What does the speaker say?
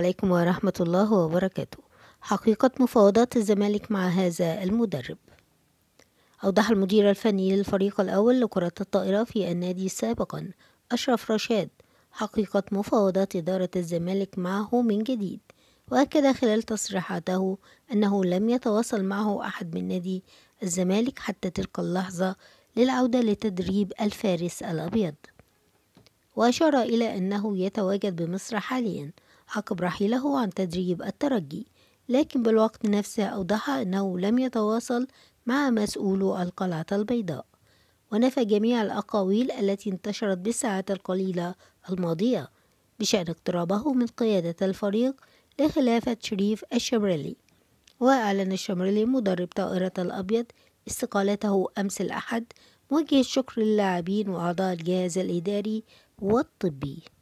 عليكم ورحمة الله وبركاته حقيقة مفاوضات الزمالك مع هذا المدرب أوضح المدير الفني للفريق الأول لكرة الطائرة في النادي سابقا أشرف رشاد حقيقة مفاوضات إدارة الزمالك معه من جديد وأكد خلال تصريحاته أنه لم يتواصل معه أحد من نادي الزمالك حتى تلك اللحظة للعودة لتدريب الفارس الأبيض وأشار إلى أنه يتواجد بمصر حاليا عقب رحيله عن تدريب الترجي لكن بالوقت نفسه أوضح أنه لم يتواصل مع مسؤولو القلعة البيضاء ونفى جميع الأقاويل التي انتشرت بالساعات القليلة الماضية بشأن اقترابه من قيادة الفريق لخلافة شريف الشمرلي وأعلن الشمرلي مدرب طائرة الأبيض استقالته أمس الأحد موجه الشكر للاعبين وأعضاء الجهاز الإداري والطبي